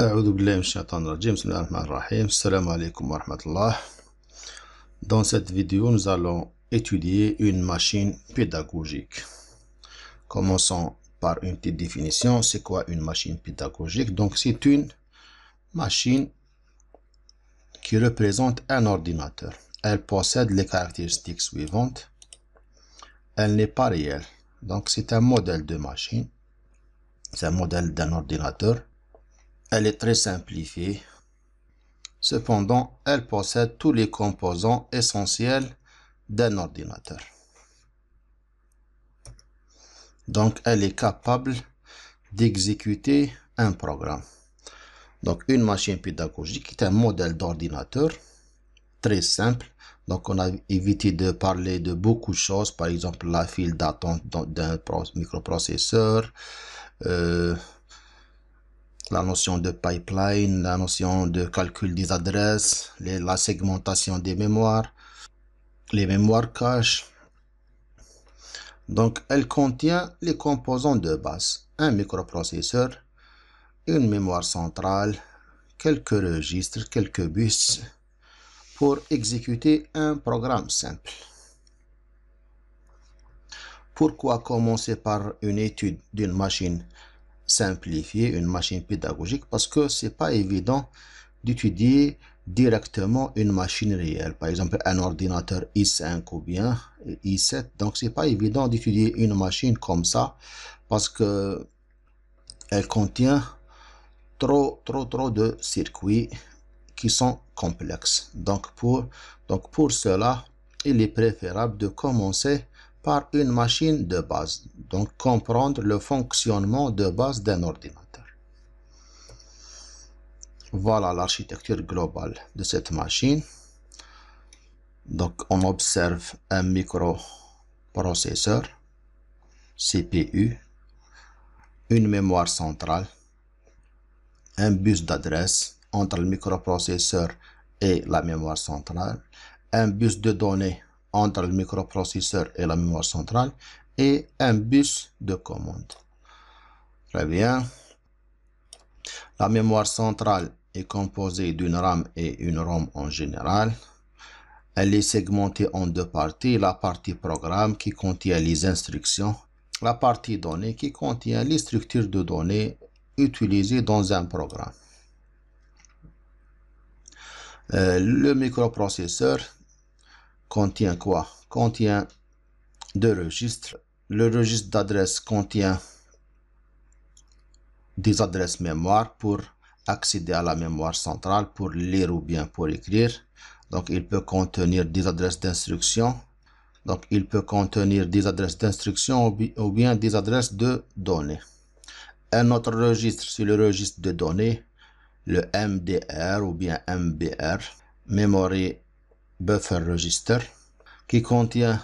Dans cette vidéo, nous allons étudier une machine pédagogique. Commençons par une petite définition. C'est quoi une machine pédagogique Donc, c'est une machine qui représente un ordinateur. Elle possède les caractéristiques suivantes. Elle n'est pas réelle. Donc, c'est un modèle de machine. C'est un modèle d'un ordinateur elle est très simplifiée. Cependant, elle possède tous les composants essentiels d'un ordinateur. Donc, elle est capable d'exécuter un programme. Donc, une machine pédagogique est un modèle d'ordinateur très simple. Donc, on a évité de parler de beaucoup de choses, par exemple la file d'attente d'un microprocesseur, euh, la notion de pipeline, la notion de calcul des adresses, la segmentation des mémoires, les mémoires cache. Donc, elle contient les composants de base, un microprocesseur, une mémoire centrale, quelques registres, quelques bus pour exécuter un programme simple. Pourquoi commencer par une étude d'une machine simplifier une machine pédagogique parce que c'est pas évident d'étudier directement une machine réelle, par exemple un ordinateur i5 ou bien i7. Donc c'est pas évident d'étudier une machine comme ça parce que elle contient trop trop trop de circuits qui sont complexes. Donc pour donc pour cela, il est préférable de commencer par une machine de base, donc comprendre le fonctionnement de base d'un ordinateur. Voilà l'architecture globale de cette machine. Donc on observe un microprocesseur, CPU, une mémoire centrale, un bus d'adresse entre le microprocesseur et la mémoire centrale, un bus de données entre le microprocesseur et la mémoire centrale et un bus de commande. Très bien. La mémoire centrale est composée d'une RAM et une ROM en général. Elle est segmentée en deux parties, la partie programme qui contient les instructions, la partie données qui contient les structures de données utilisées dans un programme. Euh, le microprocesseur contient quoi Contient deux registres. Le registre d'adresse contient des adresses mémoire pour accéder à la mémoire centrale pour lire ou bien pour écrire. Donc, il peut contenir des adresses d'instruction. Donc, il peut contenir des adresses d'instruction ou bien des adresses de données. Un autre registre, c'est le registre de données, le MDR ou bien MBR, Memory buffer register qui contient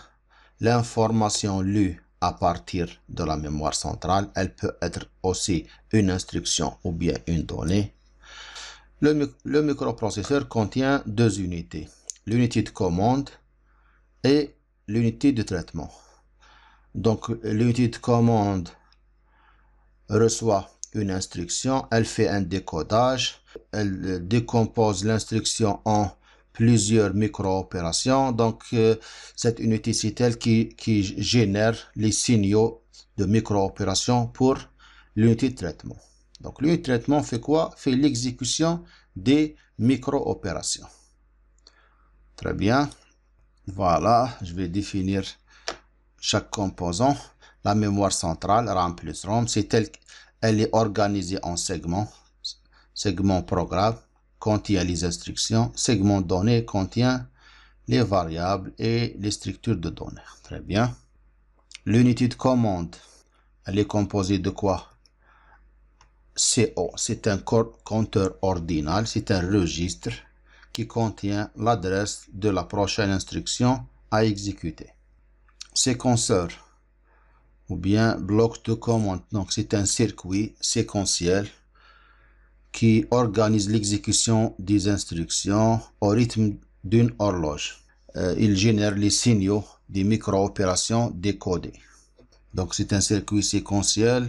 l'information lue à partir de la mémoire centrale. Elle peut être aussi une instruction ou bien une donnée. Le, microprocesseur contient deux unités, l'unité de commande et l'unité de traitement. Donc l'unité de commande reçoit une instruction, elle fait un décodage, elle euh, décompose l'instruction en plusieurs micro-opérations. Donc, euh, cette unité elle qui, qui génère les signaux de micro-opérations pour l'unité de traitement. Donc, l'unité de traitement fait quoi Fait l'exécution des micro-opérations. Très bien. Voilà, je vais définir chaque composant. La mémoire centrale, RAM plus ROM, c'est elle, elle est organisée en segments, segments programme contient les instructions, segment donné contient les variables et les structures de données. Très bien. L'unité de commande, elle est composée de quoi CO, c'est un compteur ordinal, c'est un registre qui contient l'adresse de la prochaine instruction à exécuter. Séquenceur ou bien bloc de commande, donc c'est un circuit séquentiel qui organise l'exécution des instructions au rythme d'une horloge. Euh, il génère les signaux des micro-opérations décodées. Donc c'est un circuit séquentiel.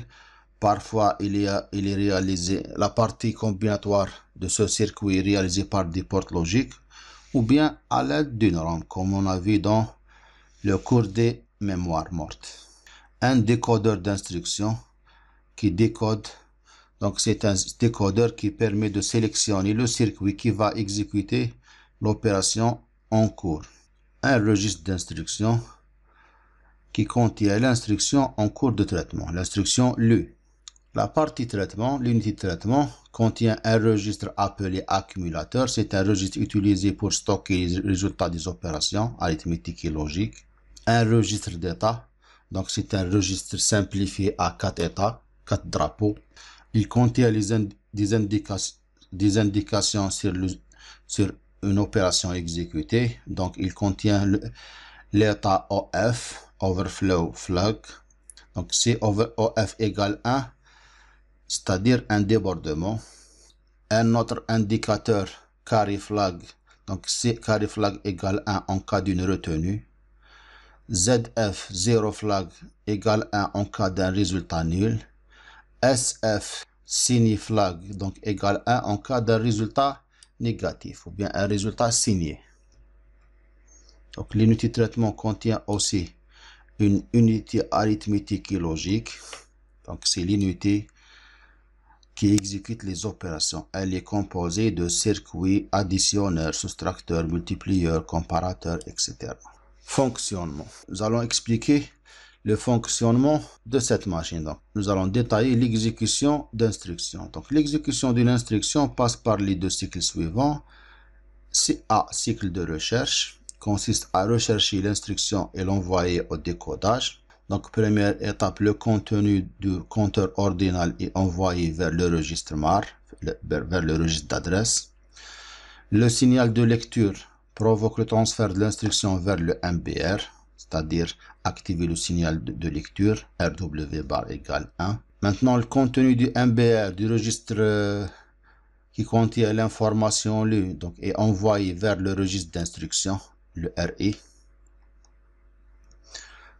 Parfois, il, y a, il est réalisé, la partie combinatoire de ce circuit est réalisée par des portes logiques ou bien à l'aide d'une ronde comme on a vu dans le cours des mémoires mortes. Un décodeur d'instructions qui décode donc c'est un décodeur qui permet de sélectionner le circuit qui va exécuter l'opération en cours. Un registre d'instructions qui contient l'instruction en cours de traitement, l'instruction LU. La partie traitement, l'unité de traitement, contient un registre appelé accumulateur. C'est un registre utilisé pour stocker les résultats des opérations arithmétiques et logiques. Un registre d'état, donc c'est un registre simplifié à quatre états, quatre drapeaux. Il contient des, indications sur, sur une opération exécutée. Donc, il contient l'état OF, overflow flag. Donc, si over, OF égale 1, c'est-à-dire un débordement. Un autre indicateur, carry flag. Donc, si carry flag égale 1 en cas d'une retenue. ZF, 0 flag, égale 1 en cas d'un résultat nul. SF sign flag, donc égale 1 en cas d'un résultat négatif ou bien un résultat signé. Donc l'unité traitement contient aussi une unité arithmétique et logique. Donc c'est l'unité qui exécute les opérations. Elle est composée de circuits additionneurs, soustracteurs, multiplieurs, comparateurs, etc. Fonctionnement. Nous allons expliquer le fonctionnement de cette machine. nous allons détailler l'exécution d'instructions. Donc, l'exécution d'une instruction passe par les deux cycles suivants. un cycle de recherche, consiste à rechercher l'instruction et l'envoyer au décodage. Donc, première étape, le contenu du compteur ordinal est envoyé vers le registre MAR, vers le registre d'adresse. Le signal de lecture provoque le transfert de l'instruction vers le MBR c'est-à-dire activer le signal de lecture RW bar égale 1. Maintenant, le contenu du MBR, du registre euh, qui contient l'information lue, donc est envoyé vers le registre d'instruction, le RI.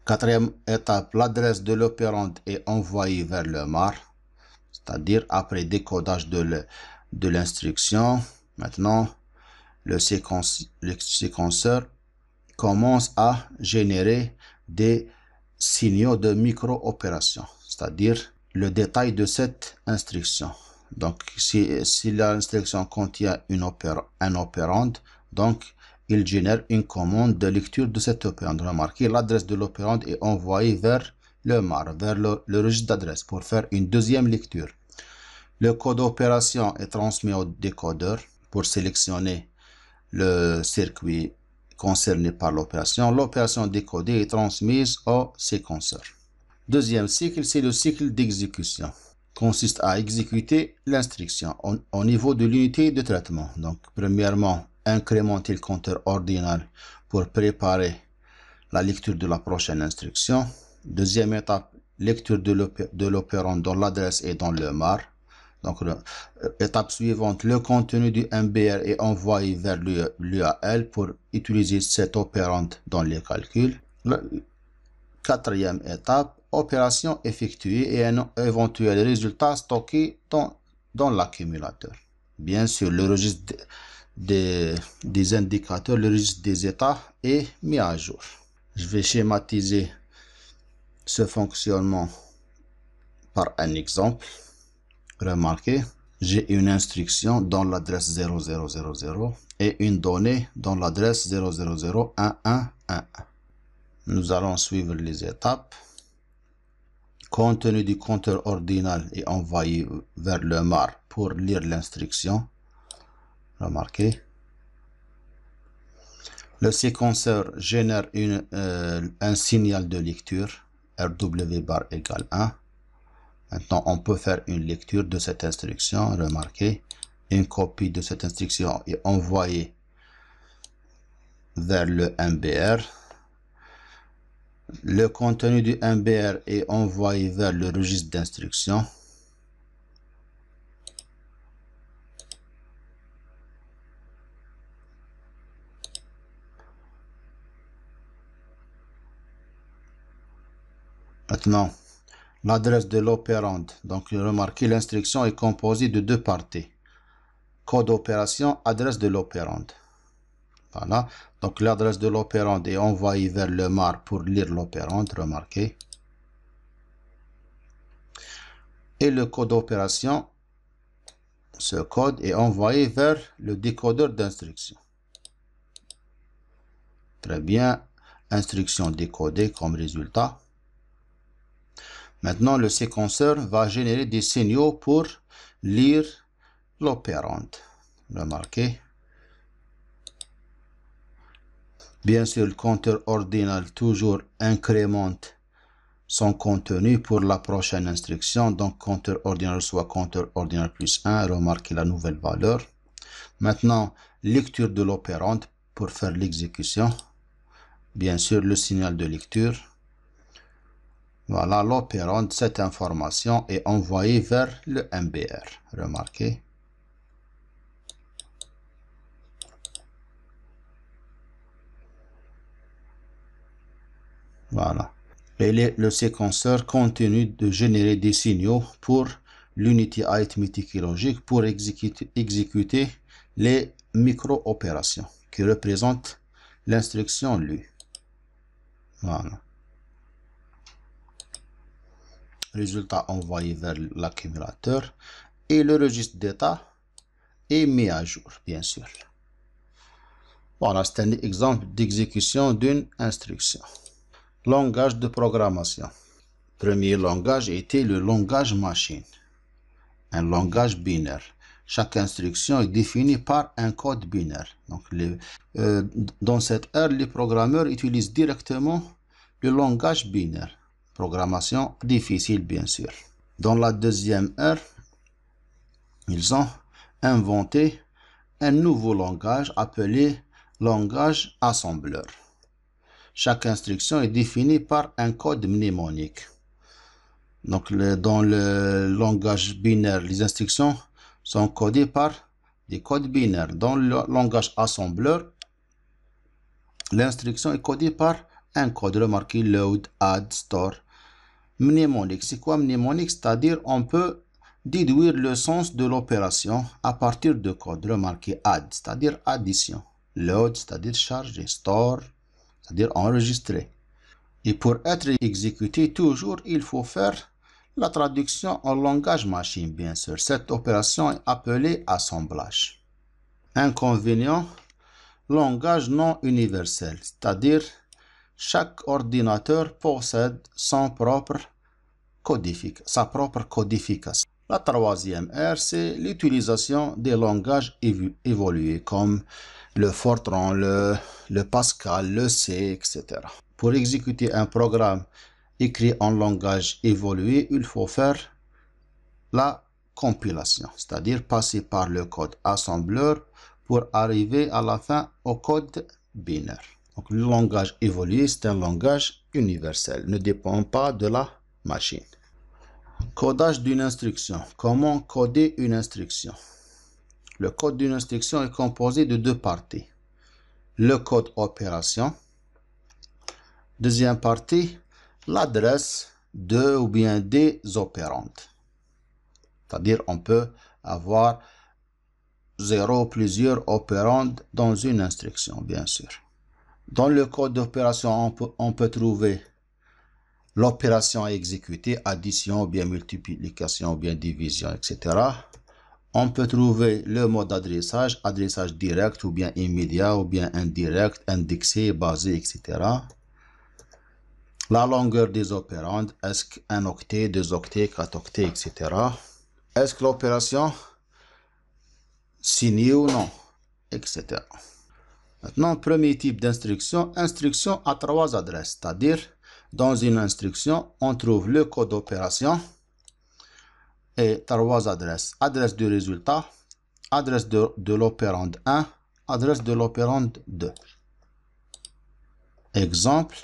Quatrième étape, l'adresse de l'opérante est envoyée vers le MAR, c'est-à-dire après décodage de l'instruction. Maintenant, le, le séquenceur commence à générer des signaux de micro-opération, c'est-à-dire le détail de cette instruction. Donc, si, si l'instruction contient une un opérant, donc il génère une commande de lecture de cet opérand. Remarquez, l'adresse de l'opérant est envoyée vers le MAR, vers le, le registre d'adresse, pour faire une deuxième lecture. Le code d'opération est transmis au décodeur pour sélectionner le circuit Concerné par l'opération. L'opération décodée est transmise au séquenceur. Deuxième cycle, c'est le cycle d'exécution. Consiste à exécuter l'instruction au, au, niveau de l'unité de traitement. Donc, premièrement, incrémenter le compteur ordinal pour préparer la lecture de la prochaine instruction. Deuxième étape, lecture de l'opérant dans l'adresse et dans le MAR. Donc, euh, étape suivante, le contenu du MBR est envoyé vers l'UAL pour utiliser cette opérante dans les calculs. Quatrième étape, opération effectuée et un éventuel résultat stocké dans, l'accumulateur. Bien sûr, le registre des indicateurs, le registre des états est mis à jour. Je vais schématiser ce fonctionnement par un exemple. Remarquez, j'ai une instruction dans l'adresse 0000 et une donnée dans l'adresse 0001111. Nous allons suivre les étapes. Contenu du compteur ordinal est envoyé vers le MAR pour lire l'instruction. Remarquez. Le séquenceur génère euh, un signal de lecture, RW bar égale 1. Maintenant, on peut faire une lecture de cette instruction. Remarquez, une copie de cette instruction est envoyée vers le MBR. Le contenu du MBR est envoyé vers le registre d'instruction. Maintenant, l'adresse de l'opérande. Donc remarquez, l'instruction est composée de deux parties. Code d'opération, adresse de l'opérande. Voilà, donc l'adresse de l'opérande est envoyée vers le MAR pour lire l'opérande, remarquez. Et le code d'opération, ce code est envoyé vers le décodeur d'instruction. Très bien, instruction décodée comme résultat. Maintenant, le séquenceur va générer des signaux pour lire l'opérante. Remarquez. Bien sûr, le compteur ordinal toujours incrémente son contenu pour la prochaine instruction. Donc, compteur ordinal soit compteur ordinal plus 1. Remarquez la nouvelle valeur. Maintenant, lecture de l'opérante pour faire l'exécution. Bien sûr, le signal de lecture. Voilà, l'opérant cette information est envoyée vers le MBR. Remarquez. Voilà. Et le, séquenceur continue de générer des signaux pour l'unité et logique pour exécuter, les micro-opérations qui représentent l'instruction lue. Voilà. résultat envoyé vers l'accumulateur, et le registre d'état est mis à jour, bien sûr. Voilà, c'est un exemple d'exécution d'une instruction. Langage de programmation. Premier langage était le langage machine, un langage binaire. Chaque instruction est définie par un code binaire. Donc, euh, dans cette ère, les programmeurs utilisent directement le langage binaire. Programmation difficile, bien sûr. Dans la deuxième heure, ils ont inventé un nouveau langage appelé langage assembleur. Chaque instruction est définie par un code mnémonique. Donc, dans le langage binaire, les instructions sont codées par des codes binaires. Dans le langage assembleur, l'instruction est codée par un code. remarqué load, add, store, mnémonique. C'est quoi mnémonique C'est-à-dire on peut déduire le sens de l'opération à partir de codes remarquez add, c'est-à-dire addition, load, c'est-à-dire charger, store, c'est-à-dire enregistrer. Et pour être exécuté toujours, il faut faire la traduction en langage machine, bien sûr. Cette opération est appelée assemblage. Inconvénient, langage non universel, c'est-à-dire chaque ordinateur possède son propre sa propre codification. La troisième R, c'est l'utilisation des langages évolués comme le Fortran, le, le Pascal, le C, etc. Pour exécuter un programme écrit en langage évolué, il faut faire la compilation, c'est-à-dire passer par le code assembleur pour arriver à la fin au code binaire. Donc le langage évolué, c'est un langage universel, ne dépend pas de la machine. Codage d'une instruction. Comment coder une instruction Le code d'une instruction est composé de deux parties. Le code opération. Deuxième partie, l'adresse de ou bien des opérantes. C'est-à-dire on peut avoir zéro ou plusieurs opérantes dans une instruction, bien sûr. Dans le code d'opération, on peut, trouver l'opération à exécuter, addition, bien multiplication, bien division, etc. On peut trouver le mode d'adressage, adressage direct ou bien immédiat ou bien indirect, indexé, basé, etc. La longueur des opérandes, est-ce qu'un octet, deux octets, quatre octets, etc. Est-ce que l'opération signée ou non, etc. Maintenant, premier type d'instruction, instruction à trois adresses, c'est-à-dire dans une instruction, on trouve le code d'opération et trois adresses. Adresse du résultat, adresse de, l'opérande 1, adresse de l'opérande 2. Exemple,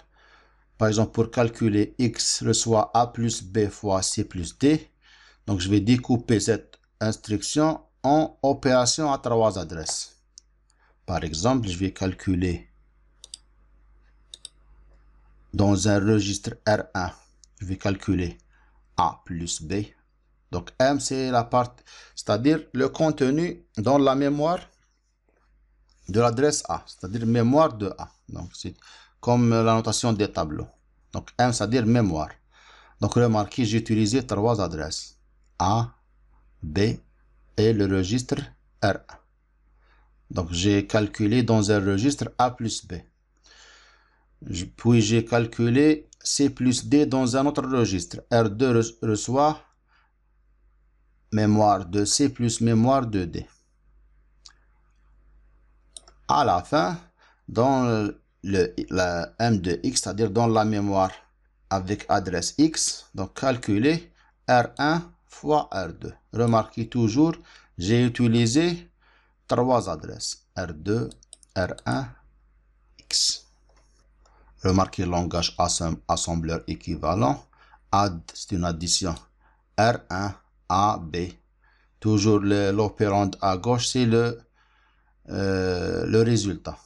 par exemple pour calculer x reçoit a plus b fois c plus d, donc je vais découper cette instruction en opération à trois adresses. Par exemple, je vais calculer dans un registre R1. Je vais calculer A plus B. Donc M, c'est la partie, c'est-à-dire le contenu dans la mémoire de l'adresse A, c'est-à-dire mémoire de A. Donc c'est comme la notation des tableaux. Donc M, c'est-à-dire mémoire. Donc remarquez, j'ai utilisé trois adresses. A, B et le registre R1. Donc j'ai calculé dans un registre A plus B. Puis j'ai calculé C plus D dans un autre registre. R2 reçoit mémoire de C plus mémoire de D. À la fin, dans le, la M de X, c'est-à-dire dans la mémoire avec adresse X, donc calculer R1 fois R2. Remarquez toujours, j'ai utilisé trois adresses R2, R1, X. Remarquez le langage assembleur équivalent. Add, c'est une addition. R1, A, B. Toujours l'opérande à gauche, c'est le, euh, le résultat.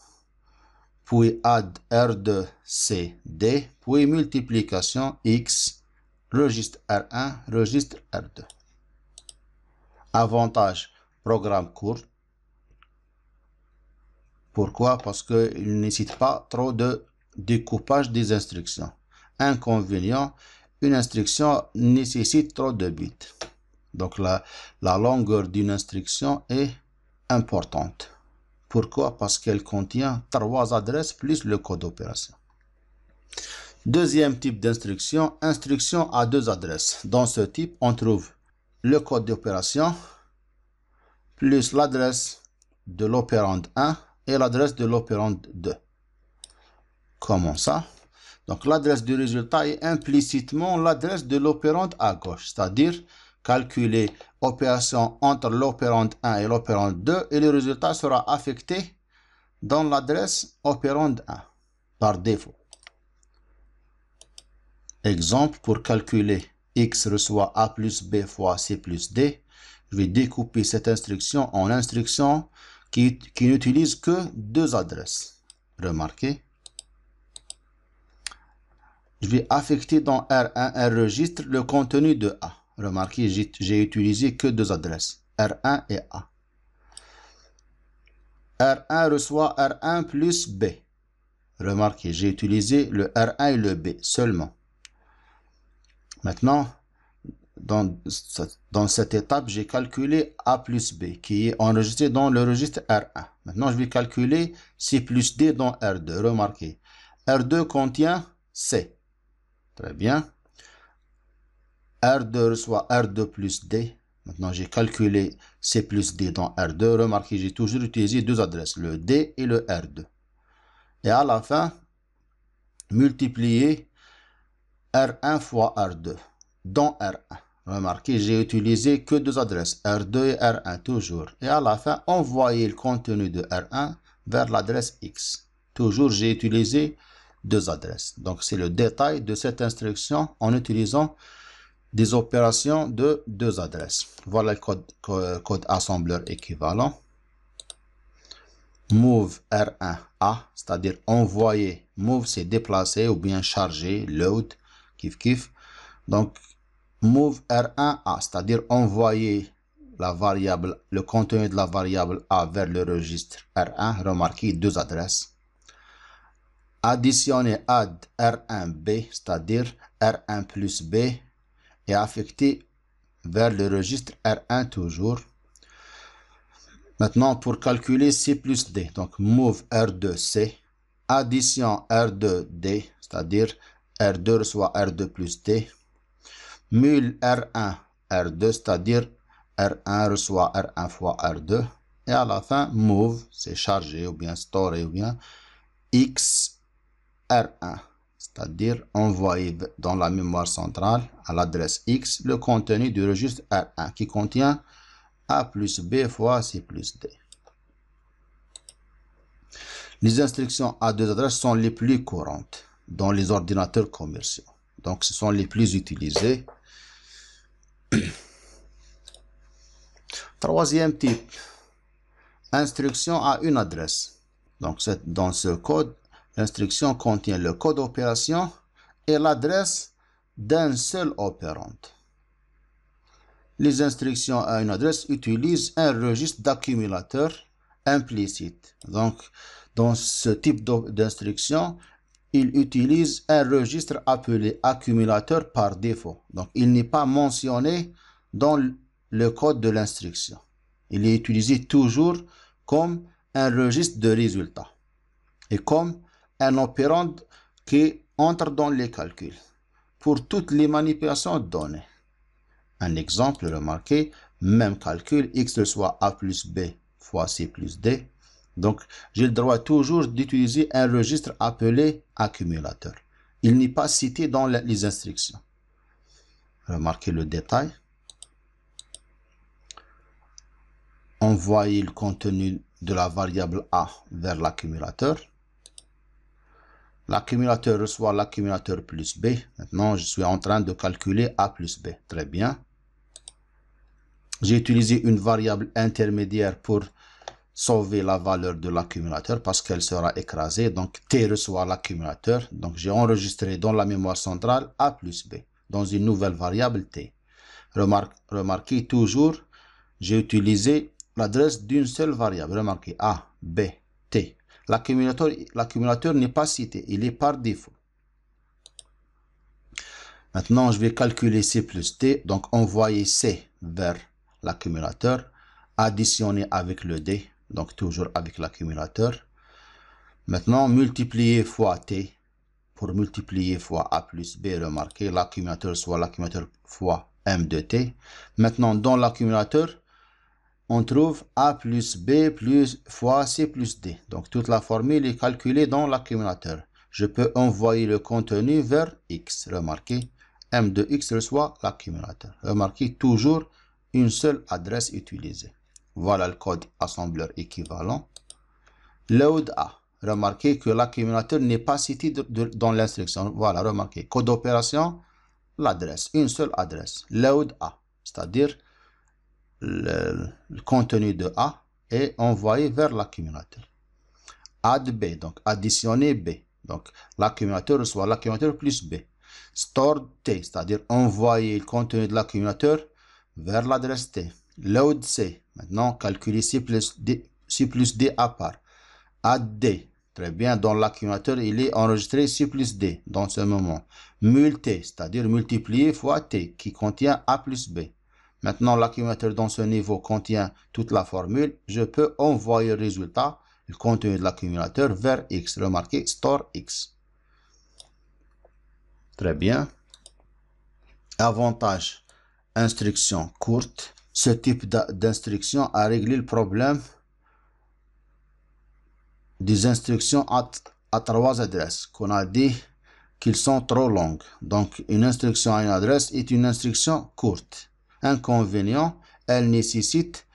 Puis add R2, C, D. Puis multiplication X, registre R1, registre R2. Avantage, programme court. Pourquoi Parce qu'il nécessite pas trop de découpage des instructions. Inconvénient, une instruction nécessite trop de bits. Donc la, la longueur d'une instruction est importante. Pourquoi Parce qu'elle contient trois adresses plus le code d'opération. Deuxième type d'instruction, instruction à deux adresses. Dans ce type, on trouve le code d'opération plus l'adresse de l'opérande 1 et l'adresse de l'opérante 2. Comment ça Donc l'adresse du résultat est implicitement l'adresse de l'opérante à gauche, c'est-à-dire calculer opération entre l'opérande 1 et l'opérante 2 et le résultat sera affecté dans l'adresse opérande 1 par défaut. Exemple, pour calculer x reçoit a plus b fois c plus d, je vais découper cette instruction en instruction qui, n'utilise que deux adresses. Remarquez. Je vais affecter dans R1, un registre, le contenu de A. Remarquez, j'ai utilisé que deux adresses, R1 et A. R1 reçoit R1 plus B. Remarquez, j'ai utilisé le R1 et le B seulement. Maintenant, dans, cette étape, j'ai calculé A plus B, qui est enregistré dans le registre R1. Maintenant, je vais calculer C plus D dans R2. Remarquez, R2 contient C. Très bien. R2 reçoit R2 plus D. Maintenant, j'ai calculé C plus D dans R2. Remarquez, j'ai toujours utilisé deux adresses, le D et le R2. Et à la fin, multiplier R1 fois R2 dans R1. Remarquez, j'ai utilisé que deux adresses, R2 et R1 toujours. Et à la fin, envoyer le contenu de R1 vers l'adresse X. Toujours, j'ai utilisé deux adresses. Donc, c'est le détail de cette instruction en utilisant des opérations de deux adresses. Voilà le code, code assembleur équivalent. Move R1A, c'est-à-dire envoyer. Move, c'est déplacer ou bien charger, load, kif kif. Donc, move R1 A, c'est-à-dire envoyer variable, le contenu de la variable A vers le registre R1, remarquez deux adresses. Additionner add R1B, c'est-à-dire R1 plus B, et affecter vers le registre R1 toujours. Maintenant, pour calculer C plus D, donc move R2C, addition R2D, c'est-à-dire R2 reçoit R2 plus D, MUL R1, R2, c'est-à-dire R1 reçoit R1 fois R2. Et à la fin, move, c'est chargé ou bien store ou bien X R1, c'est-à-dire envoyer dans la mémoire centrale à l'adresse X le contenu du registre R1 qui contient A plus B fois C plus D. Les instructions à deux adresses sont les plus courantes dans les ordinateurs commerciaux. Donc, ce sont les plus utilisées Troisième type, instruction à une adresse. Donc, dans ce code, l'instruction contient le code d'opération et l'adresse d'un seul opérant. Les instructions à une adresse utilisent un registre d'accumulateur implicite. Donc, dans ce type d'instruction, il utilise un registre appelé accumulateur par défaut. Donc, il n'est pas mentionné dans le code de l'instruction. Il est utilisé toujours comme un registre de résultats et comme un opérant qui entre dans les calculs pour toutes les manipulations données. Un exemple remarqué, même calcul, x soit a plus b fois c plus d donc, j'ai le droit toujours d'utiliser un registre appelé accumulateur. Il n'est pas cité dans les instructions. Remarquez le détail. Envoyez le contenu de la variable A vers l'accumulateur. L'accumulateur reçoit l'accumulateur plus B. Maintenant, je suis en train de calculer A plus B. Très bien. J'ai utilisé une variable intermédiaire pour sauver la valeur de l'accumulateur parce qu'elle sera écrasée. Donc T reçoit l'accumulateur. Donc j'ai enregistré dans la mémoire centrale A plus B dans une nouvelle variable T. Remarque, remarquez toujours, j'ai utilisé l'adresse d'une seule variable. Remarquez A, B, T. L'accumulateur n'est pas cité, il est par défaut. Maintenant, je vais calculer C plus T, donc envoyer C vers l'accumulateur, additionner avec le D, donc toujours avec l'accumulateur. Maintenant, multiplier fois t pour multiplier fois a plus b, remarquez l'accumulateur soit l'accumulateur fois m de t. Maintenant, dans l'accumulateur, on trouve a plus b plus fois c plus d. Donc, toute la formule est calculée dans l'accumulateur. Je peux envoyer le contenu vers x. Remarquez, m de x reçoit l'accumulateur. Remarquez toujours une seule adresse utilisée. Voilà le code assembleur équivalent. Load A. Remarquez que l'accumulateur n'est pas cité dans l'instruction. Voilà, remarquez. Code d'opération, l'adresse. Une seule adresse. Load A. C'est-à-dire le, le, contenu de A est envoyé vers l'accumulateur. Add B. Donc, additionner B. Donc, l'accumulateur reçoit l'accumulateur plus B. Store T. C'est-à-dire envoyer le contenu de l'accumulateur vers l'adresse T. Load C, Maintenant, calculer C plus D, C D à part. D, Très bien, dans l'accumulateur, il est enregistré C plus D dans ce moment. Multi, c'est-à-dire multiplier fois T, qui contient A plus B. Maintenant, l'accumulateur dans ce niveau contient toute la formule. Je peux envoyer le résultat, le contenu de l'accumulateur, vers X. Remarquez, store X. Très bien. Avantage, instruction courte ce type d'instruction a réglé le problème des instructions à, trois adresses qu'on a dit qu'ils sont trop longues. Donc, une instruction à une adresse est une instruction courte. Inconvénient, elle nécessite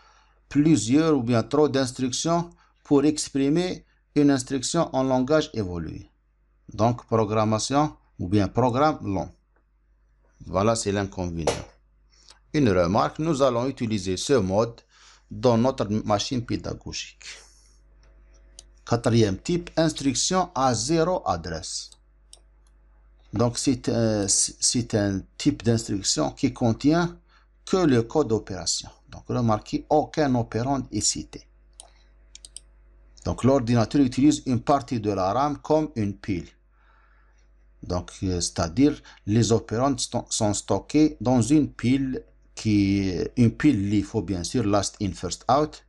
plusieurs ou bien trop d'instructions pour exprimer une instruction en langage évolué. Donc, programmation ou bien programme long. Voilà, c'est l'inconvénient une remarque, nous allons utiliser ce mode dans notre machine pédagogique. Quatrième type, instruction à zéro adresse. Donc, c'est un type d'instruction qui contient que le code d'opération. Donc, remarquez, aucun opérant est cité. Donc, l'ordinateur utilise une partie de la RAM comme une pile. Donc, euh, c'est-à-dire, les opérants sont stockés dans une pile qui il faut bien sûr, last in, first out,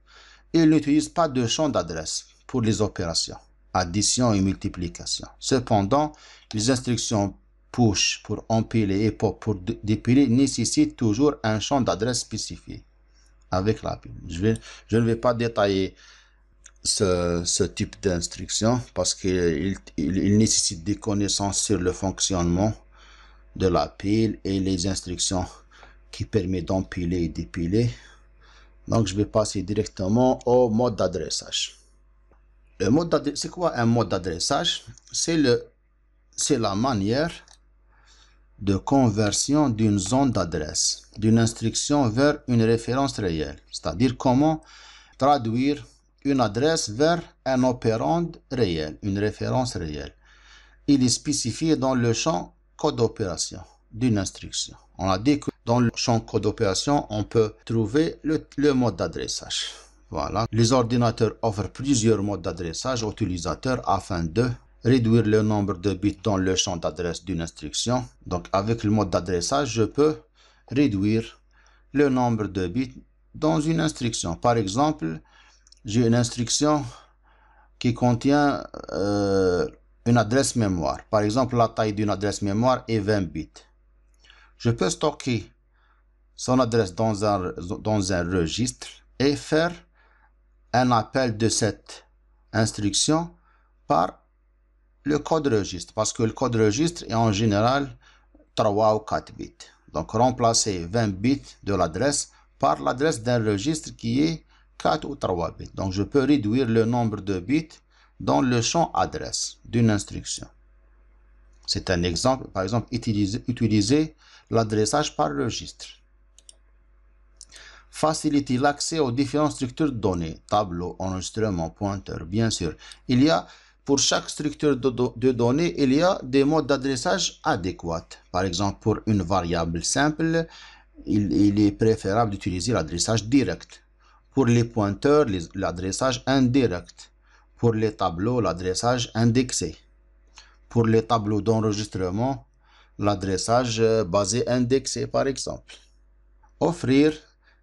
il n'utilise pas de champ d'adresse pour les opérations, addition et multiplication. Cependant, les instructions push pour empiler et pop pour dépiler nécessitent toujours un champ d'adresse spécifié avec la pile. Je, ne vais pas détailler ce, type d'instruction parce qu'il il, nécessite des connaissances sur le fonctionnement de la pile et les instructions qui permet d'empiler et d'épiler. Donc, je vais passer directement au mode d'adressage. Le mode c'est quoi un mode d'adressage C'est le, c'est la manière de conversion d'une zone d'adresse, d'une instruction vers une référence réelle. C'est-à-dire comment traduire une adresse vers un opérand réel, une référence réelle. Il est spécifié dans le champ code d'opération d'une instruction. On a dit dans le champ code d'opération, on peut trouver le, mode d'adressage. Voilà. Les ordinateurs offrent plusieurs modes d'adressage aux utilisateurs afin de réduire le nombre de bits dans le champ d'adresse d'une instruction. Donc avec le mode d'adressage, je peux réduire le nombre de bits dans une instruction. Par exemple, j'ai une instruction qui contient euh, une adresse mémoire. Par exemple, la taille d'une adresse mémoire est 20 bits. Je peux stocker son adresse dans un, registre et faire un appel de cette instruction par le code registre. Parce que le code registre est en général 3 ou 4 bits. Donc remplacer 20 bits de l'adresse par l'adresse d'un registre qui est 4 ou 3 bits. Donc je peux réduire le nombre de bits dans le champ adresse d'une instruction. C'est un exemple, par exemple, utiliser l'adressage par registre faciliter l'accès aux différentes structures de données, tableaux, enregistrements, pointeurs, bien sûr. Il y a, pour chaque structure de, données, il y a des modes d'adressage adéquats. Par exemple, pour une variable simple, il, il est préférable d'utiliser l'adressage direct. Pour les pointeurs, l'adressage indirect. Pour les tableaux, l'adressage indexé. Pour les tableaux d'enregistrement, l'adressage euh, basé indexé, par exemple. Offrir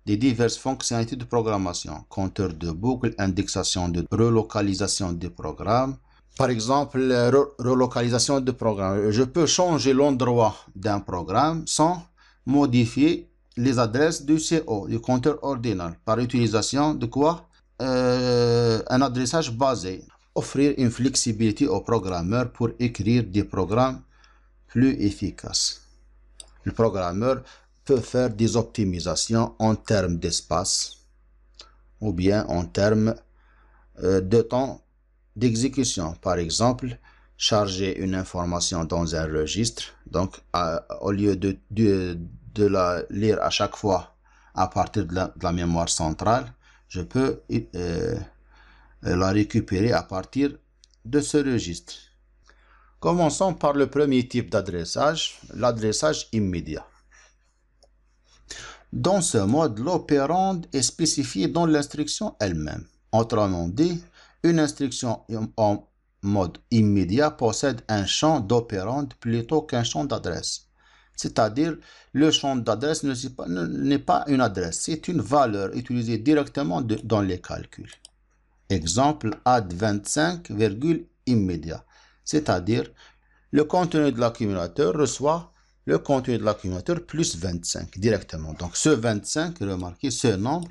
des diverses fonctionnalités de programmation, compteur de boucle indexation de relocalisation des programmes, par exemple, relocalisation de programme. Je peux changer l'endroit d'un programme sans modifier les adresses du CO, du compteur ordinal, par utilisation de quoi euh, Un adressage basé. Offrir une flexibilité au programmeur pour écrire des programmes plus efficaces. Le programmeur faire des optimisations en termes d'espace ou bien en termes euh, de temps d'exécution. Par exemple, charger une information dans un registre. Donc, au lieu de, de, la lire à chaque fois à partir de la, mémoire centrale, je peux euh, la récupérer à partir de ce registre. Commençons par le premier type d'adressage, l'adressage immédiat. Dans ce mode, l'opérande est spécifié dans l'instruction elle-même. Autrement dit, une instruction en mode immédiat possède un champ d'opérande plutôt qu'un champ d'adresse. C'est-à-dire, le champ d'adresse n'est pas une adresse, c'est une valeur utilisée directement dans les calculs. Exemple, add 25, immédiat. C'est-à-dire, le contenu de l'accumulateur reçoit le contenu de l'accumulateur plus 25 directement. Donc ce 25, remarquez, ce nombre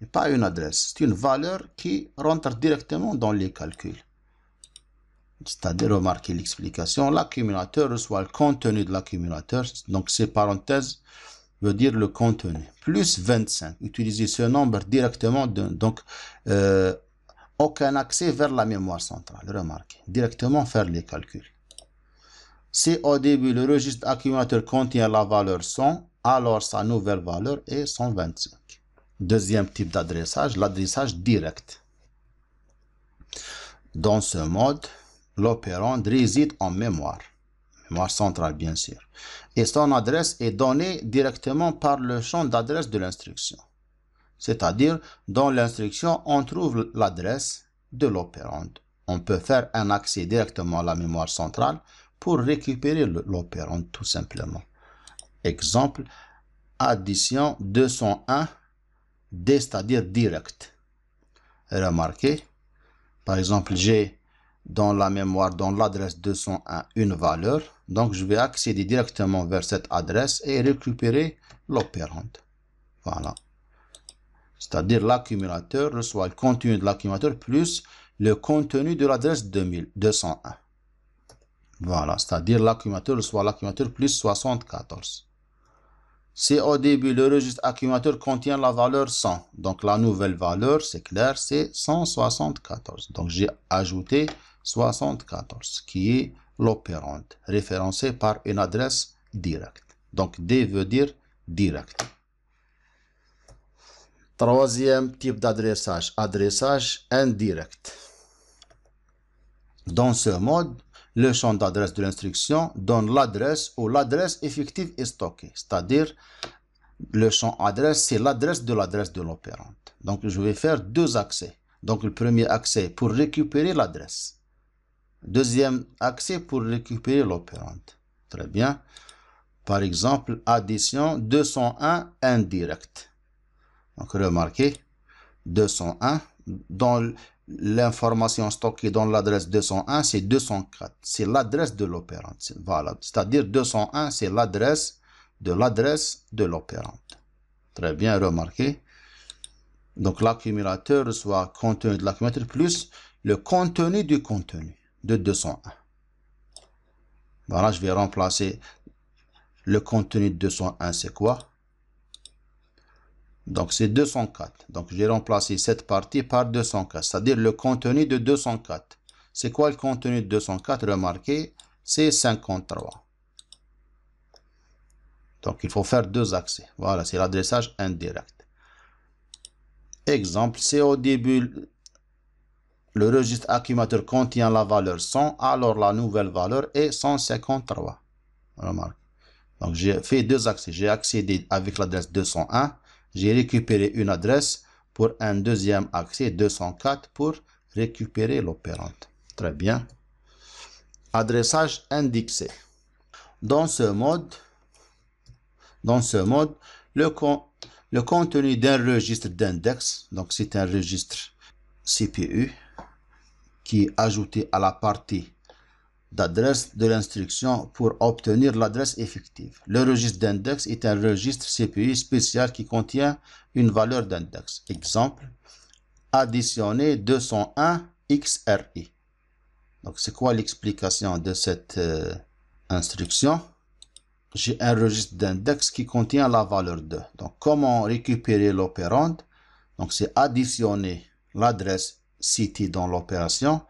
n'est pas une adresse, c'est une valeur qui rentre directement dans les calculs. C'est-à-dire, remarquez l'explication, l'accumulateur reçoit le contenu de l'accumulateur, donc ces parenthèses veut dire le contenu, plus 25. Utilisez ce nombre directement, donc euh, aucun accès vers la mémoire centrale, remarquez, directement faire les calculs. Si au début le registre accumulateur contient la valeur 100, alors sa nouvelle valeur est 125. Deuxième type d'adressage, l'adressage direct. Dans ce mode, l'opérande réside en mémoire, mémoire centrale bien sûr, et son adresse est donnée directement par le champ d'adresse de l'instruction. C'est-à-dire, dans l'instruction, on trouve l'adresse de l'opérande. On peut faire un accès directement à la mémoire centrale, pour récupérer l'opérante tout simplement. Exemple, addition 201 D, c'est-à-dire direct. Remarquez, par exemple, j'ai dans la mémoire, dans l'adresse 201, une valeur. Donc, je vais accéder directement vers cette adresse et récupérer l'opérante. Voilà. C'est-à-dire l'accumulateur reçoit le contenu de l'accumulateur plus le contenu de l'adresse 201. Voilà, c'est-à-dire l'accumulateur soit l'accumulateur plus 74. Si au début le registre accumulateur contient la valeur 100, donc la nouvelle valeur, c'est clair, c'est 174. Donc j'ai ajouté 74, qui est l'opérante, référencée par une adresse directe. Donc D veut dire direct. Troisième type d'adressage, adressage indirect. Dans ce mode, le champ d'adresse de l'instruction donne l'adresse où l'adresse effective est stockée, c'est-à-dire le champ adresse, c'est l'adresse de l'adresse de l'opérante. Donc, je vais faire deux accès. Donc, le premier accès pour récupérer l'adresse. Deuxième accès pour récupérer l'opérante. Très bien. Par exemple, addition 201 indirect. Donc, remarquez, 201. Dans l'information stockée dans l'adresse 201, c'est 204. C'est l'adresse de l'opérante. Voilà. C'est-à-dire 201, c'est l'adresse de l'adresse de l'opérante. Très bien remarqué. Donc l'accumulateur reçoit contenu de l'accumulateur plus le contenu du contenu de 201. Voilà, je vais remplacer le contenu de 201, c'est quoi donc c'est 204. Donc j'ai remplacé cette partie par 204, c'est-à-dire le contenu de 204. C'est quoi le contenu de 204 Remarquez, c'est 53. Donc il faut faire deux accès. Voilà, c'est l'adressage indirect. Exemple, c'est au début, le registre accumulateur contient la valeur 100, alors la nouvelle valeur est 153. Remarquez. Donc j'ai fait deux accès. J'ai accédé avec l'adresse 201 j'ai récupéré une adresse pour un deuxième accès 204 pour récupérer l'opérante. Très bien. Adressage indexé. Dans ce mode, dans ce mode le, le contenu d'un registre d'index, donc c'est un registre CPU, qui est ajouté à la partie d'adresse de l'instruction pour obtenir l'adresse effective. Le registre d'index est un registre CPU spécial qui contient une valeur d'index. Exemple, additionner 201 XRI. Donc, c'est quoi l'explication de cette euh, instruction J'ai un registre d'index qui contient la valeur 2. Donc, comment récupérer l'opérande Donc, c'est additionner l'adresse citée dans l'opération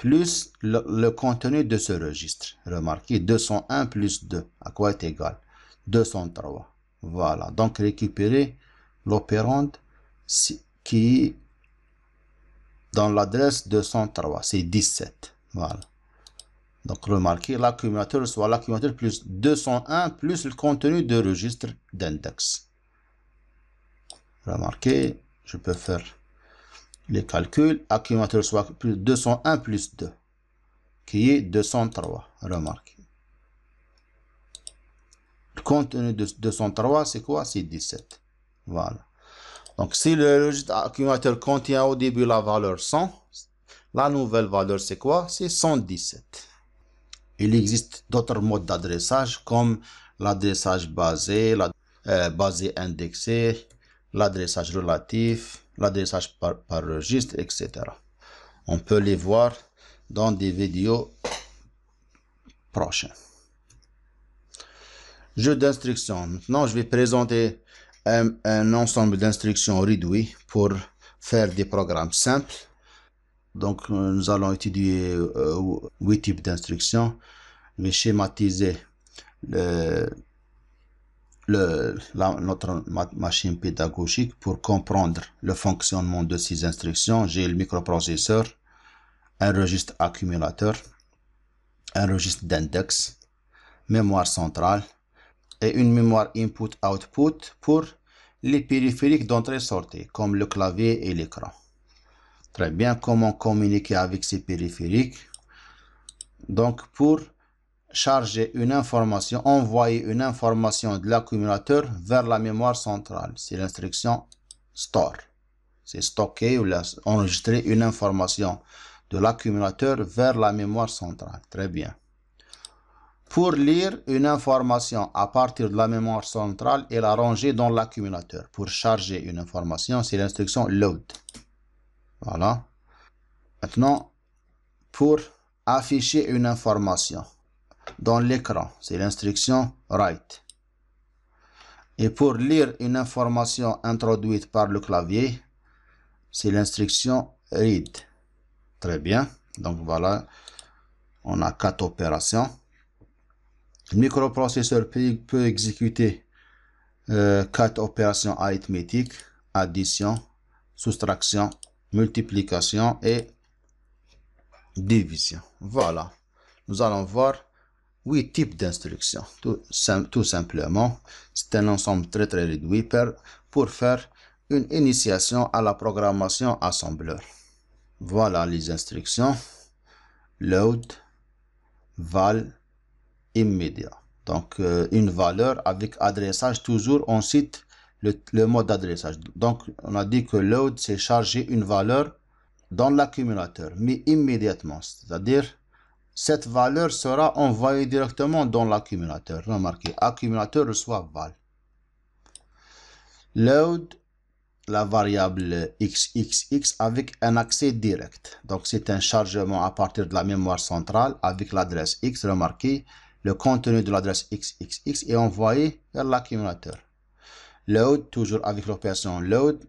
plus le, contenu de ce registre. Remarquez, 201 plus 2, à quoi est égal 203. Voilà, donc récupérer l'opérande qui est dans l'adresse 203, c'est 17. Voilà. Donc remarquez, l'accumulateur soit l'accumulateur plus 201 plus le contenu de registre d'index. Remarquez, je peux faire les calculs, accumulateur soit plus 201 plus 2, qui est 203, remarquez. Le contenu de 203, c'est quoi C'est 17. Voilà. Donc, si le accumulateur contient au début la valeur 100, la nouvelle valeur, c'est quoi C'est 117. Il existe d'autres modes d'adressage, comme l'adressage basé, euh, basé indexé, l'adressage relatif, l'adressage par, registre, etc. On peut les voir dans des vidéos prochaines. Jeu d'instructions. Maintenant, je vais présenter un, ensemble d'instructions réduits pour faire des programmes simples. Donc, euh, nous allons étudier euh, huit types d'instructions. Je schématiser le, le, notre machine pédagogique pour comprendre le fonctionnement de ces instructions. J'ai le microprocesseur, un registre accumulateur, un registre d'index, mémoire centrale et une mémoire input-output pour les périphériques d'entrée-sortie, comme le clavier et l'écran. Très bien, comment communiquer avec ces périphériques Donc, pour charger une information, envoyer une information de l'accumulateur vers la mémoire centrale. C'est l'instruction store. C'est stocker ou enregistrer une information de l'accumulateur vers la mémoire centrale. Très bien. Pour lire une information à partir de la mémoire centrale et la ranger dans l'accumulateur. Pour charger une information, c'est l'instruction load. Voilà. Maintenant, pour afficher une information dans l'écran. C'est l'instruction write. Et pour lire une information introduite par le clavier, c'est l'instruction read. Très bien. Donc voilà, on a quatre opérations. Le microprocesseur peut, exécuter euh, quatre opérations arithmétiques, addition, soustraction, multiplication et division. Voilà. Nous allons voir huit types d'instructions. Tout, simplement, c'est un ensemble très très réduit pour faire une initiation à la programmation assembleur. Voilà les instructions. Load, val, immédiat. Donc, euh, une valeur avec adressage. Toujours, on cite le, le mode d'adressage. Donc, on a dit que load, c'est charger une valeur dans l'accumulateur, mais immédiatement. C'est-à-dire, cette valeur sera envoyée directement dans l'accumulateur. Remarquez, accumulateur reçoit val. Load, la variable xxx avec un accès direct. Donc c'est un chargement à partir de la mémoire centrale avec l'adresse x. Remarquez, le contenu de l'adresse xxx est envoyé vers l'accumulateur. Load, toujours avec l'opération load,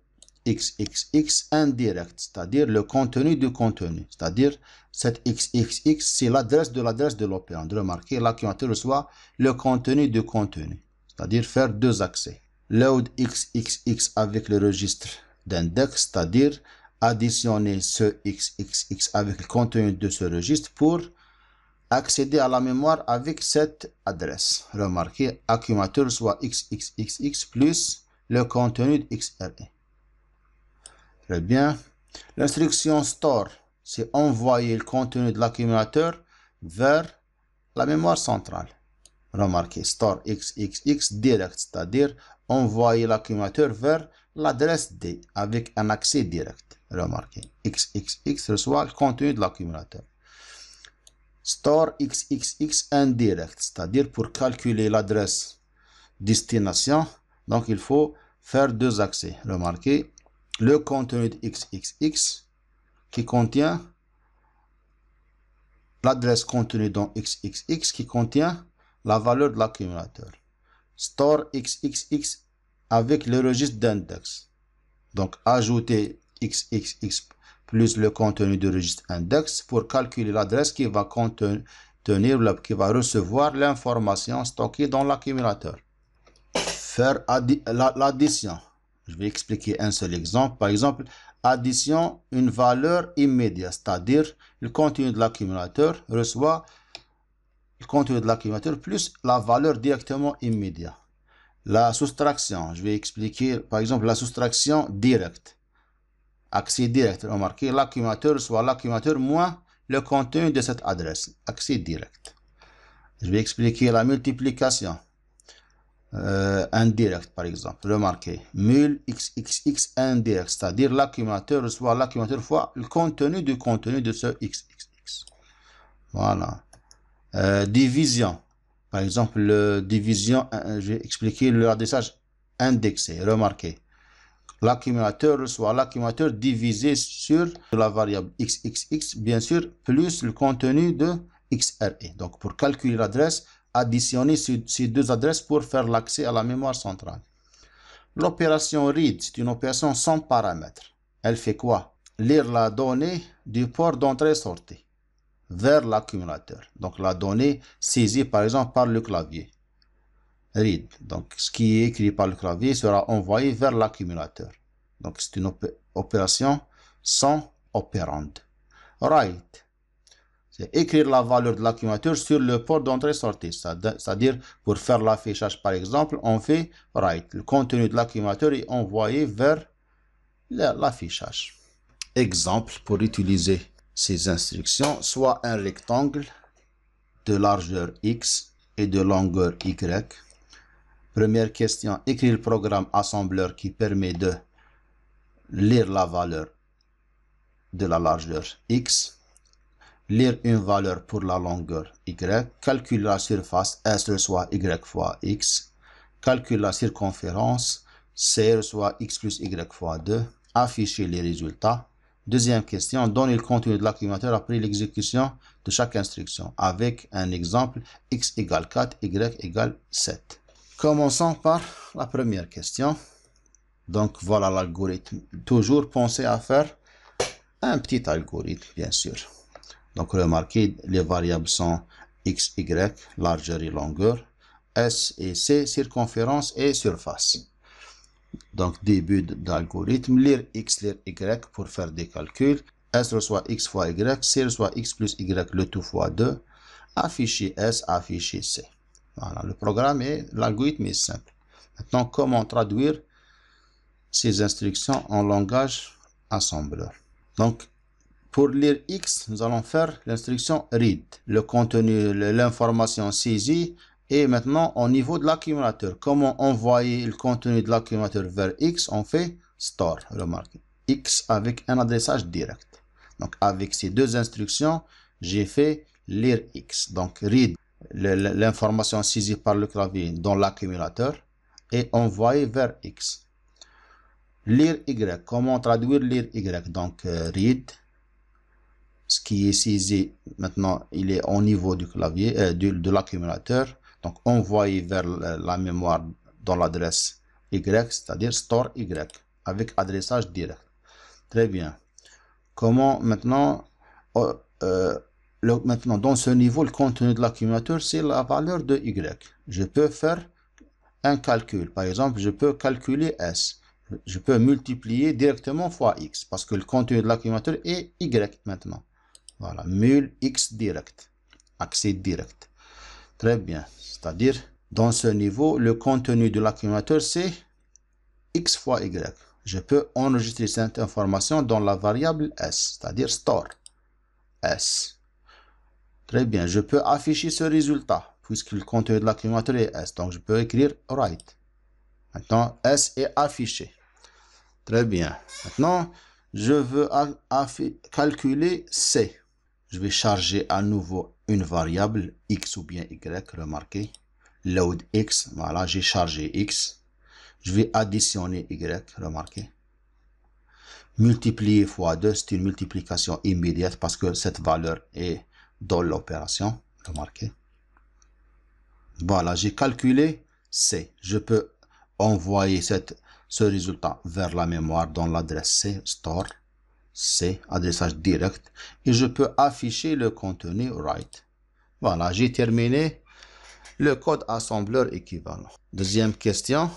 XXX indirect, c'est-à-dire le contenu du contenu. C'est-à-dire, cette XXX, c'est l'adresse de l'adresse de l'opérande. Remarquez, là, reçoit le contenu du contenu. C'est-à-dire faire deux accès. Load XXX avec le registre d'index, c'est-à-dire additionner ce XXX avec le contenu de ce registre pour accéder à la mémoire avec cette adresse. Remarquez, accumulateur soit XXXX plus le contenu de XRE. Très eh bien. L'instruction store, c'est envoyer le contenu de l'accumulateur vers la mémoire centrale. Remarquez, store xxx direct, c'est-à-dire envoyer l'accumulateur vers l'adresse D avec un accès direct. Remarquez, xxx reçoit le contenu de l'accumulateur. Store xxx indirect, c'est-à-dire pour calculer l'adresse destination, donc il faut faire deux accès. Remarquez, le contenu de XXX qui contient l'adresse contenue dans XXX qui contient la valeur de l'accumulateur. Store XXX avec le registre d'index. Donc, ajouter XXX plus le contenu du registre index pour calculer l'adresse qui va contenir, qui va recevoir l'information stockée dans l'accumulateur. Faire l'addition. Je vais expliquer un seul exemple. Par exemple, addition, une valeur immédiate, c'est-à-dire le contenu de l'accumulateur reçoit le contenu de l'accumulateur plus la valeur directement immédiate. La soustraction, je vais expliquer par exemple la soustraction directe. Accès direct, remarquez, l'accumulateur soit l'accumulateur moins le contenu de cette adresse, accès direct. Je vais expliquer la multiplication. Euh, indirect, par exemple. Remarquez, mul xxx indirect, c'est-à-dire l'accumulateur reçoit l'accumulateur fois le contenu du contenu de ce xxx. Voilà. Euh, division. Par exemple, le division, euh, j'ai expliqué le radissage indexé. Remarquez, l'accumulateur reçoit l'accumulateur divisé sur la variable xxx, bien sûr, plus le contenu de xre. Donc, pour calculer l'adresse, additionner ces deux adresses pour faire l'accès à la mémoire centrale. L'opération read, c'est une opération sans paramètre. Elle fait quoi Lire la donnée du port d'entrée-sortie vers l'accumulateur. Donc la donnée saisie par exemple par le clavier. Read. Donc ce qui est écrit par le clavier sera envoyé vers l'accumulateur. Donc c'est une opération sans opérande. Write écrire la valeur de l'accumulateur sur le port d'entrée-sortie. C'est-à-dire, pour faire l'affichage, par exemple, on fait write. Le contenu de l'accumulateur est envoyé vers l'affichage. Exemple pour utiliser ces instructions, soit un rectangle de largeur X et de longueur Y. Première question, écrire le programme assembleur qui permet de lire la valeur de la largeur X lire une valeur pour la longueur y, calcule la surface s reçoit y fois x, calcule la circonférence c reçoit x plus y fois 2, afficher les résultats. Deuxième question, donne le contenu de l'accumulateur après l'exécution de chaque instruction avec un exemple x égale 4, y égale 7. Commençons par la première question. Donc voilà l'algorithme. Toujours pensez à faire un petit algorithme, bien sûr. Donc remarquez, les variables sont x, y, largeur et longueur, s et c, circonférence et surface. Donc début d'algorithme, lire x, lire y pour faire des calculs. S reçoit x fois y, c reçoit x plus y, le tout fois 2. Afficher s, afficher c. Voilà, le programme est, l'algorithme est simple. Maintenant, comment traduire ces instructions en langage assembleur Donc, pour lire X, nous allons faire l'instruction read. Le contenu, l'information saisie et maintenant, au niveau de l'accumulateur, comment envoyer le contenu de l'accumulateur vers X On fait store, remarquez. X avec un adressage direct. Donc, avec ces deux instructions, j'ai fait lire X. Donc, read l'information saisie par le clavier dans l'accumulateur et envoyer vers X. Lire Y. Comment traduire lire Y Donc, euh, read ce qui est saisi maintenant, il est au niveau du clavier, euh, de, l'accumulateur, donc envoyé vers la mémoire dans l'adresse Y, c'est-à-dire store Y, avec adressage direct. Très bien. Comment maintenant, euh, euh, maintenant dans ce niveau, le contenu de l'accumulateur, c'est la valeur de Y. Je peux faire un calcul. Par exemple, je peux calculer S je peux multiplier directement fois x parce que le contenu de l'accumulateur est y maintenant. Voilà, mule x direct, accès direct. Très bien, c'est-à-dire, dans ce niveau, le contenu de l'accumulateur, c'est x fois y. Je peux enregistrer cette information dans la variable s, c'est-à-dire store s. Très bien, je peux afficher ce résultat, puisque le contenu de l'accumulateur est s. Donc, je peux écrire write. Maintenant, S est affiché. Très bien. Maintenant, je veux calculer C je vais charger à nouveau une variable x ou bien y, remarquez, load x, voilà, j'ai chargé x, je vais additionner y, remarquez, multiplier fois 2, c'est une multiplication immédiate parce que cette valeur est dans l'opération, remarquez. Voilà, j'ai calculé C. Je peux envoyer cette, ce résultat vers la mémoire dans l'adresse C, store. C, adressage direct, et je peux afficher le contenu write. Voilà, j'ai terminé le code assembleur équivalent. Deuxième question,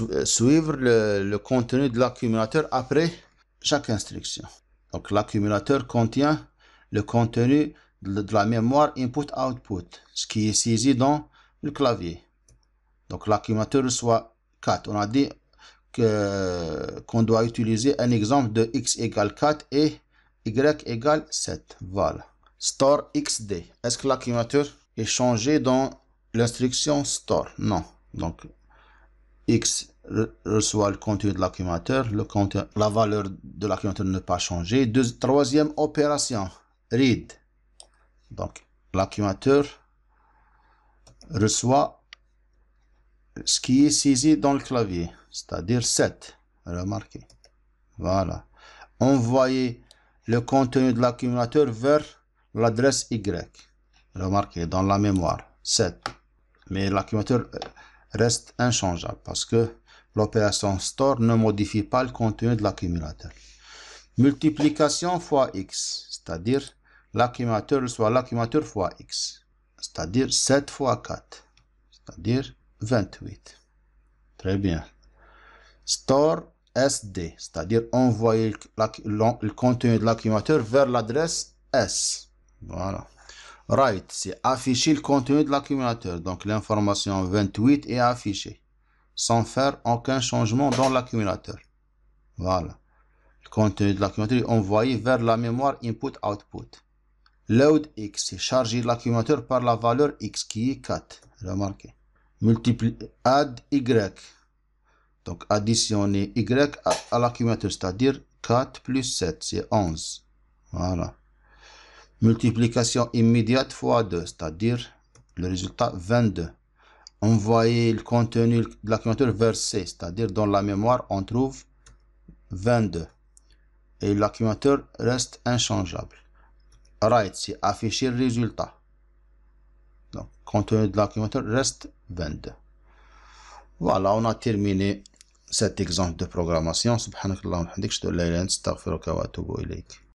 euh, suivre le, contenu de l'accumulateur après chaque instruction. Donc l'accumulateur contient le contenu de la mémoire input-output, ce qui est saisi dans le clavier. Donc l'accumulateur soit 4. On a dit qu'on doit utiliser un exemple de x égale 4 et y égale 7. Voilà. Store xd. Est-ce que l'accumulateur est changé dans l'instruction store Non. Donc, x reçoit le contenu de l'accumulateur, la valeur de l'accumulateur ne pas changer. troisième opération, read. Donc, l'accumulateur reçoit ce qui est saisi dans le clavier c'est-à-dire 7. Remarquez. Voilà. Envoyez le contenu de l'accumulateur vers l'adresse Y. Remarquez, dans la mémoire, 7. Mais l'accumulateur euh, reste inchangeable parce que l'opération store ne modifie pas le contenu de l'accumulateur. Multiplication fois x, c'est-à-dire l'accumulateur soit l'accumulateur fois x, c'est-à-dire 7 fois 4, c'est-à-dire 28. Très bien store SD, c'est-à-dire envoyer le contenu de l'accumulateur vers l'adresse S. Voilà. Write, c'est afficher le contenu de l'accumulateur. Donc l'information 28 est affichée sans faire aucun changement dans l'accumulateur. Voilà. Le contenu de l'accumulateur est envoyé vers la mémoire input-output. Load X, c'est charger l'accumulateur par la valeur X qui est 4. Remarquez. Multipli add Y, donc, additionner y à, l'accumulateur, c'est-à-dire 4 plus 7, c'est 11. Voilà. Multiplication immédiate fois 2, c'est-à-dire le résultat 22. Envoyer le contenu de l'accumulateur vers C, c'est-à-dire dans la mémoire, on trouve 22. Et l'accumulateur reste inchangeable. right c'est afficher le résultat. Donc, contenu de l'accumulateur reste 22. Voilà, on a terminé سات اكزومبل دو بروغراماسيون سبحانك اللهم وبحمدك اشهد ان لا اله الا انت استغفرك واتوب اليك